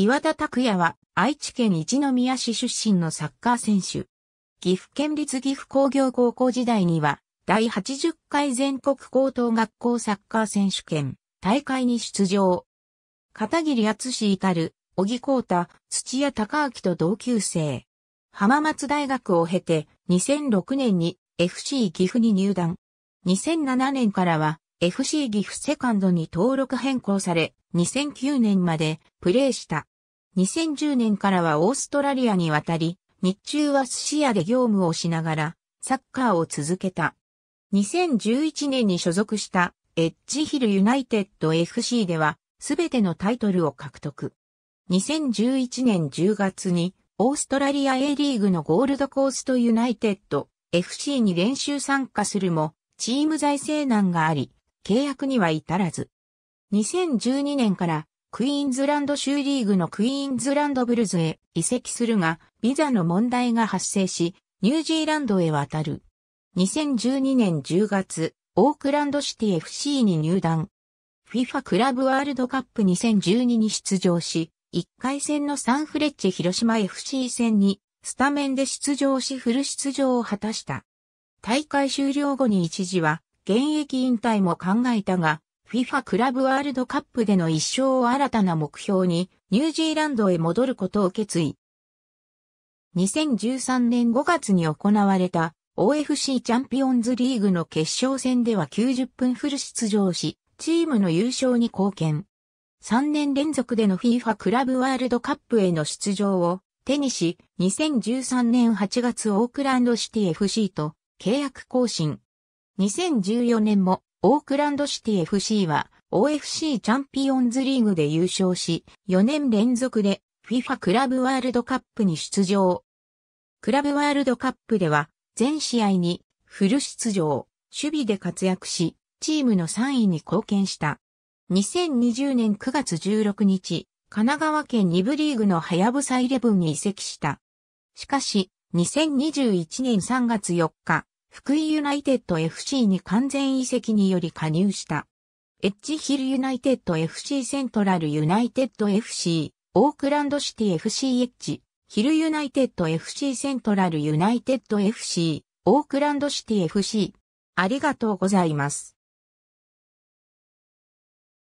岩田拓也は愛知県一宮市出身のサッカー選手。岐阜県立岐阜工業高校時代には第80回全国高等学校サッカー選手権大会に出場。片桐厚志至、小木光太、土屋隆明と同級生。浜松大学を経て2006年に FC 岐阜に入団。2007年からは FC ギフセカンドに登録変更され、2009年までプレーした。2010年からはオーストラリアに渡り、日中は寿司屋で業務をしながら、サッカーを続けた。2011年に所属したエッジヒルユナイテッド FC では、すべてのタイトルを獲得。2011年10月に、オーストラリア A リーグのゴールドコーストユナイテッド FC に練習参加するも、チーム財政難があり、契約には至らず。2012年からクイーンズランド州リーグのクイーンズランドブルズへ移籍するが、ビザの問題が発生し、ニュージーランドへ渡る。2012年10月、オークランドシティ FC に入団。FIFA クラブワールドカップ2012に出場し、1回戦のサンフレッチェ広島 FC 戦にスタメンで出場しフル出場を果たした。大会終了後に一時は現役引退も考えたが、FIFA クラブワールドカップでの一生を新たな目標にニュージーランドへ戻ることを決意。2013年5月に行われた OFC チャンピオンズリーグの決勝戦では90分フル出場し、チームの優勝に貢献。3年連続での FIFA クラブワールドカップへの出場を手にし、2013年8月オークランドシティ FC と契約更新。2014年もオークランドシティ FC は OFC チャンピオンズリーグで優勝し、4年連続で FIFA クラブワールドカップに出場。クラブワールドカップでは全試合にフル出場、守備で活躍し、チームの3位に貢献した。2020年9月16日、神奈川県2部リーグのハヤブサイレブンに移籍した。しかし、2021年3月4日、福井ユナイテッド FC に完全移籍により加入した。エッジヒルユナイテッド FC セントラルユナイテッド FC、オークランドシティ FC エッジ、ヒルユナイテッド FC セントラルユナイテッド FC、オークランドシティ FC。ありがとうございます。